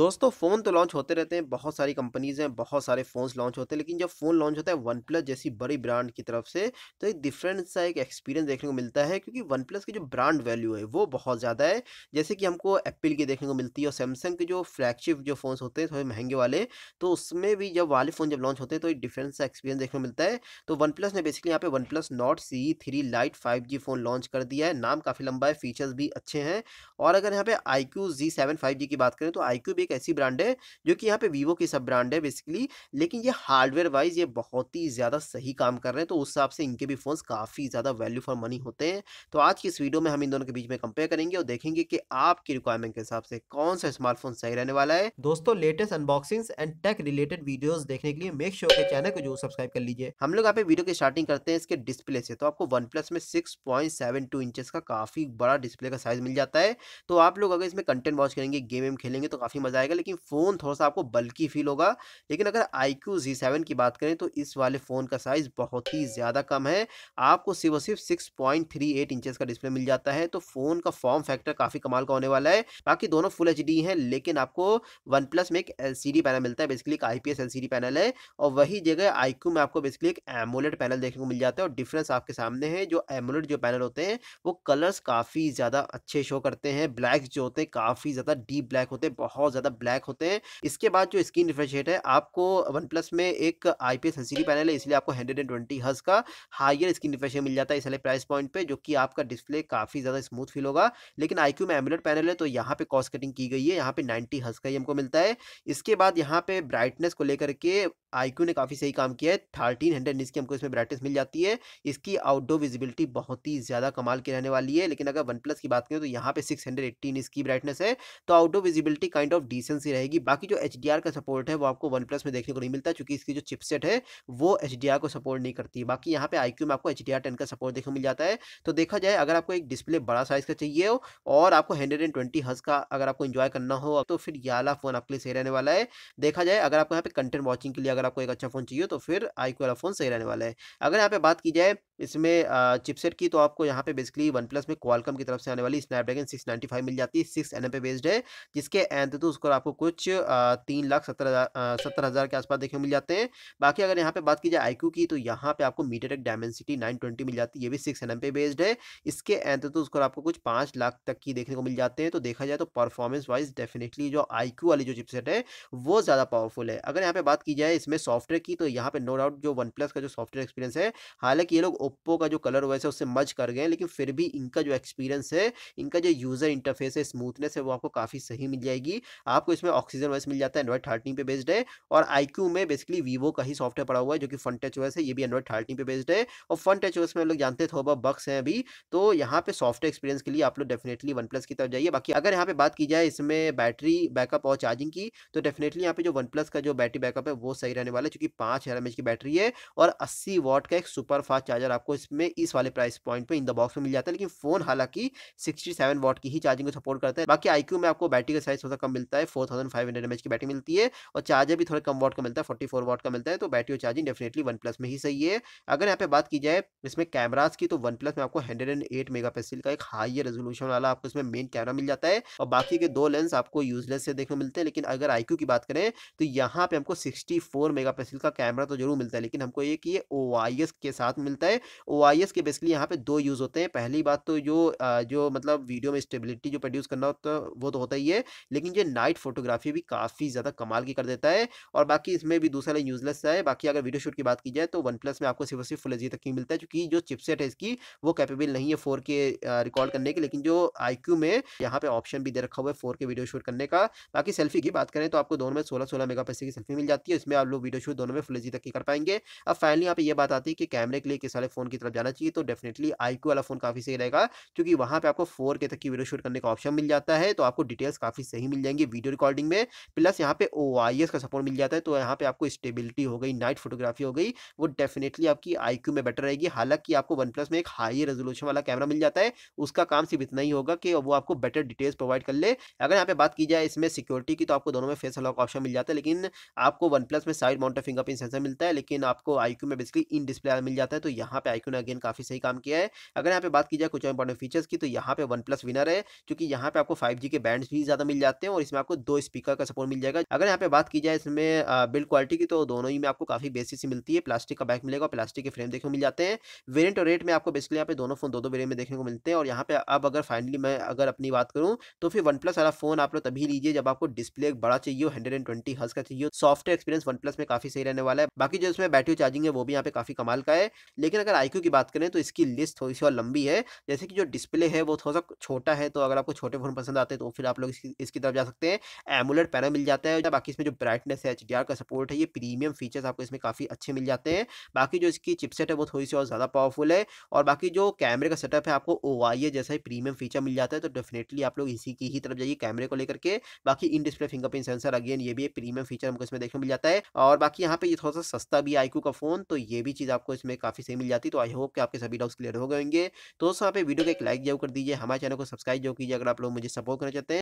दोस्तों फ़ोन तो लॉन्च होते रहते हैं बहुत सारी कंपनीज़ हैं बहुत सारे फ़ोन्स लॉन्च होते हैं लेकिन जब फ़ोन लॉन्च होता है वन प्लस जैसी बड़ी ब्रांड की तरफ से तो एक डिफरेंट सा एक एक्सपीरियंस देखने को मिलता है क्योंकि वन प्लस की जो ब्रांड वैल्यू है वो बहुत ज़्यादा है जैसे कि हमको एप्पल की देखने को मिलती है और सैमसंग के जो फ्लैगशिप जो फ़ोन्स होते हैं थोड़े महंगे वाले तो उसमें भी जब वाले फ़ोन जब लॉन्च होते हैं तो एक डिफरेंट सा एक्सपीरियंस देखने को मिलता है तो वन प्लस ने बेसिकली यहाँ पे OnePlus Nord C three lite five G phone launch कर दिया है नाम काफ़ी लंबा है फीचर्स भी अच्छे हैं और अगर यहाँ पे iQOO Z seven five G की बात करें तो आई क्यू भी एक ऐसी ब्रांड है जो कि यहाँ पे वीवो की सब ब्रांड है बेसिकली लेकिन ये हार्डवेयर वाइज ये बहुत ही ज़्यादा सही काम कर रहे हैं तो उस हिसाब से इनके भी फ़ोन्स काफ़ी ज़्यादा वैल्यू फॉर मनी होते हैं तो आज की इस वीडियो में हम इन दोनों के बीच में कंपेयर करेंगे और देखेंगे कि आपकी रिक्वायरमेंट के हिसाब से कौन सा स्मार्टफोन सही रहने वाला है दोस्तों latest unboxings and tech related videos देखने के लिए मेक श्योर के चैनल को जो सब्सक्राइब कर लीजिए हम लोग यहाँ पे वीडियो की स्टार्टिंग करते हैं इसके डिस्प्ले से तो आपको वन में सिक्स पॉइंट का काफ़ी बड़ा डिस्प्ले का साइज मिल जाता है तो आप लोग अगर इसमें कंटेंट वॉच करेंगे गेम वेम खेलेंगे तो काफ़ी मजा जाएगा लेकिन फ़ोन थोड़ा सा आपको बल्कि फील होगा लेकिन अगर आई क्यू जी सेवन की बात करें तो इस वाले फ़ोन का साइज़ बहुत ही ज़्यादा कम है आपको सिर्फ और सिर्फ six point three eight inches का डिस्प्ले मिल जाता है तो फ़ोन का फॉर्म फैक्टर काफ़ी कमाल का होने वाला है बाकी दोनों फुल एच डी हैं लेकिन आपको वन प्लस में एक एल सी डी पैनल मिलता है बेसिकली एक I P S L C D panel है और वही जगह आई क्यू में आपको बेसिकली एक एमोलेट पैनल देखने को मिल जाता है और डिफरेंस आपके सामने है जो एमोलेट जो पैनल होते हैं वो कलर्स काफ़ी ज़्यादा अच्छे शो करते हैं ब्लैक जो होते हैं काफ़ी ज़्यादा डीप ब्लैक होते हैं बहुत ज़्यादा ब्लैक होते हैं इसके बाद जो स्क्रीन रिफ्रेश रेट है आपको वन प्लस में एक आई पी पैनल है इसलिए आपको हंड्रेड एंड ट्वेंटी हज का हाइयर स्क्रीन रिफ्रेश मिल जाता है इस वाले प्राइस पॉइंट पे जो कि आपका डिस्प्ले काफ़ी ज़्यादा स्मूथ फील होगा लेकिन आई क्यू में एमुलेट पैनल है तो यहाँ पे कॉस्ट कटिंग की गई है यहाँ पे नाइन्टी हज का ही हमको मिलता है इसके बाद यहाँ पे ब्राइटनेस को लेकर के आई ने काफ़ी सही काम किया है थर्टीन हंड्रेड की हमको इसमें ब्राइटनेस मिल जाती है इसकी आउटडोर विजिबिलिटी बहुत ही ज़्यादा कमाल की रहने वाली है लेकिन अगर वन प्लस की बात करें तो यहाँ पे सिक्स हंड्रेड एट्टी इसकी ब्राइटनेस है तो outdoor visibility kind of decency रहेगी बाकी जो एच का सपोर्ट है वो आपको वन प्लस में देखने को नहीं मिलता चूँकि इसकी जो चिपसेट है वो एच को सपोर्ट नहीं करती बाकी यहाँ पे आई में आपको एच डी का सपोर्ट देखने मिल जाता है तो देखा जाए अगर आपको एक डिस्प्ले बड़ा साइज का चाहिए हो और आपको हंड्रेड एंड ट्वेंटी हज का अगर आपको इन्जॉय करना हो तो फिर याला फ़ोन आपके लिए सही रहने वाला है देखा जाए अगर आपको यहाँ पे कंटेंट वॉचिंग के लिए अगर आपको एक अच्छा फ़ोन चाहिए तो फिर आई वाला फ़ोन सही रहने वाला है अगर यहाँ पे बात की जाए इसमें चिपसेट की तो आपको यहाँ पे बेसिकली वन प्लस में क्वालकम की तरफ से आने वाली स्नैपड्रैगन सिक्स नाइन्टी फाइव मिल जाती है सिक्स एन एम पे बेस्ड है जिसके एंत तो उसको आपको कुछ तीन लाख सत्तर हज़ार सत्तर हज़ार के आसपास देखने मिल जाते हैं बाकी अगर यहाँ पे बात की जाए आई की तो यहाँ पे आपको मीटर एक डायमेंसिटी नाइन ट्वेंटी मिल जाती है ये भी सिक्स एन पे बेस्ड है इसके एंत तो उसको आपको कुछ पाँच लाख तक की देखने को मिल जाते हैं तो देखा जाए तो परफॉर्मेंस वाइज डेफिनेटली जो आई वाली जो चिपसेट है वो ज़्यादा पावरफुल है अगर यहाँ पर बात की जाए इसमें सॉफ्टवेयर की तो यहाँ पर नो डाउट जो वन प्लस का जो सॉफ्टवेयर एक्सपीरियंस है हालांकि ये लोग ओप्पो का जो कलर वैसे उससे मज कर गए लेकिन फिर भी इनका जो एक्सपीरियंस है इनका जो यूज़र इंटरफेस है स्मूथनेस है वो आपको काफ़ी सही मिल जाएगी आपको इसमें ऑक्सीजन वैसे मिल जाता है एंड्रॉइड थर्टीन पे बेस्ड है और आई में बेसिकली वीवो का ही सॉफ्टवेयर पड़ा हुआ है जो कि फन टच है ये भी एंड्रॉइड थर्टीन पे बेस्ड है और फन टच में लोग जानते थे थोड़ा बक्स हैं अभी तो यहाँ पे सॉफ्टवेयर एक्सपीरियंस के लिए आप लोग डेफिनेटली वन की तरफ जाइए बाकी अगर यहाँ पे बात की जाए इसमें बैटरी बैकअप और चार्जिंग की तो डेफिनेटली यहाँ पे जो वन का जो बैटरी बैकअप है वो सही रहने वाला है चूँकि पाँच हज़ार की बैटरी है और अस्सी वॉट का एक सुपर फास्ट चार्जर आपको इसमें इस वाले प्राइस पॉइंट पे इन द बॉक्स में मिल जाता है लेकिन फोन हालांकि 67 वॉट की ही चार्जिंग को सपोर्ट करता है बाकी आईक्यू में आपको बैटरी का साइज थोड़ा कम मिलता है फोर थाउजेंड फाइव हंड्रेड की बैटरी मिलती है और चार्जर भी थोड़ा कम वॉट का मिलता है फोर्टी फोर वॉट का मिलता है तो बैटरी और चार्जिंग डेफिनेटली वन प्लस में ही सही है अगर यहाँ पे बात की जाए इसमें कैमराज की तो वन प्लस में आपको hundred and eight megapixel का एक हाई रेजोलूशन वाला आपको इसमें मेन कैमरा मिल जाता है और बाकी के दो लेंस आपको यूजलेस से देखने मिलते हैं लेकिन अगर आईक्यू की बात करें तो यहाँ पे हमको सिक्सटी फोर मेगा पिक्सल का कैमरा तो जरूर मिलता है लेकिन हमको ये कि ये ओ के साथ मिलता है ओ के बेसिकली यहाँ पे दो यूज़ होते हैं पहली बात तो जो जो मतलब वीडियो में स्टेबिलिटी जो प्रोड्यूस करना होता है वो तो होता ही है लेकिन ये नाइट फोटोग्राफी भी काफ़ी ज़्यादा कमाल की कर देता है और बाकी इसमें भी दूसरा यूजलेस है बाकी अगर वीडियो शूट की बात की जाए तो वन प्लस में आपको सिर्फ सिर्फ फुल तक ही मिलता है क्योंकि जो चिपसेट है इसकी वो कैपेबल नहीं है फोर के रिकॉर्ड करने के लेकिन जो आई में यहाँ पर ऑप्शन भी दे रखा हुआ है फोर के वीडियो शूट करने का बाकी सेल्फी की बात करें तो आपको दोनों में सोलह सोलह मेगा की सेल्फी मिल जाती है इसमें आप लोग वीडियो शूट दोनों में फुल तक ही कर पाएंगे अब फाइनली यहाँ पर ये बात आती है कि कैमरे के लिए किस वाले फ़ोन की तरफ जाना चाहिए तो डेफिनेटली आई वाला फ़ोन काफ़ी सही रहेगा क्योंकि वहां पर आपको फोर के तक की वीडियो शूट करने का ऑप्शन मिल जाता है तो आपको डिटेल्स काफ़ी सही मिल जाएंगे वीडियो रिकॉर्डिंग में प्लस यहाँ पे ओ का सपोर्ट मिल जाता है तो यहाँ पे आपको स्टेबिलिटी हो गई नाइट फोटोग्राफी हो गई वो डेफिनेटली आपकी आई में बेटर रहेगी हालांकि आपको वन में एक हाई रेजोल्यूशन वाला कैमरा मिल जाता है उसका काम सिर्फ इतना ही होगा कि वो आपको बेटर डिटेल्स प्रोवाइड कर ले अगर यहाँ पे बात की जाए इसमें सिक्योरिटी की तो आपको दोनों में फेस अलॉक ऑप्शन मिल जाता है लेकिन आपको वन प्लस में साइड माउंट फिंगरप्रिंट सेंसर मिलता है लेकिन आपको आई में बेसिकली इन डिस्प्ले मिल जाता है तो यहाँ यहाँ पे आईक्यू ने अगेन काफ़ी सही काम किया है अगर यहाँ पे बात की जाए कुछ इंपॉर्टेंट फीचर्स की तो यहाँ पे वन प्लस विनर है क्योंकि यहाँ पे आपको फाइव के बैंड भी ज़्यादा मिल जाते हैं और इसमें आपको दो स्पीकर का सपोर्ट मिल जाएगा अगर यहाँ पे बात की जाए इसमें बिल्ड क्वालिटी की तो दोनों ही में आपको काफ़ी बेसिस मिलती है प्लास्टिक का बैक मिलेगा प्लास्टिक के फ्रेम देखने को मिल जाते हैं वेरियंट और रेट में आपको बेसिकली यहाँ पे दोनों फोन दो दो वेरियंट में देखने को मिलते हैं और यहाँ पे अब अगर फाइनली मैं अगर अपनी बात करूँ तो फिर वन प्लस वाला फोन आप लोग तभी लीजिए जब आपको डिस्प्ले बड़ा चाहिए हंड्रेड एंड ट्वेंटी हर्स का चाहिए सॉफ्टवेयर एक्सपीरियंस वन प्लस में काफ़ी सही रहने वाला है बाकी जो इसमें बैटरी चार्जिंग है वो भी यहाँ पे काफ़ी कमाल का है लेकिन अगर आई की बात करें तो इसकी लिस्ट थोड़ी सी और लंबी है जैसे कि जो डिस्प्ले है वो थोड़ा सा छोटा है तो अगर आपको छोटे फोन पसंद आते हैं तो फिर आप लोग इसकी, तरफ जा सकते हैं एमुलेट पैनल मिल जाता है बाकी इसमें जो ब्राइटनेस है एच का सपोर्ट है ये प्रीमियम फीचर्स आपको इसमें काफ़ी अच्छे मिल जाते हैं बाकी जो इसकी चिपसेट है वो थोड़ी सी और ज़्यादा पावरफुल है और बाकी जो कैमरे का सेटअप है आपको ओ e जैसा ही प्रीमियम फीचर मिल जाता है तो डेफिनेटली आप लोग इसी की ही तरफ जाइए कैमरे को लेकर के बाकी in display fingerprint sensor again ये भी एक प्रीमियम फीचर हमको इसमें देखने मिल जाता है और बाकी यहाँ पे ये थोड़ा सा सस्ता भी आईकू का फोन तो ये भी चीज़ आपको इसमें काफ़ी सही मिल जाती है जाती तो आई होप कि आपके सभी डाउट्स क्लियर हो गएंगे तो दोस्तों आप वीडियो को एक लाइक जरूर कर दीजिए हमारे चैनल को सब्सक्राइब जरूर कीजिए अगर आप लोग मुझे सपोर्ट करना चाहते हैं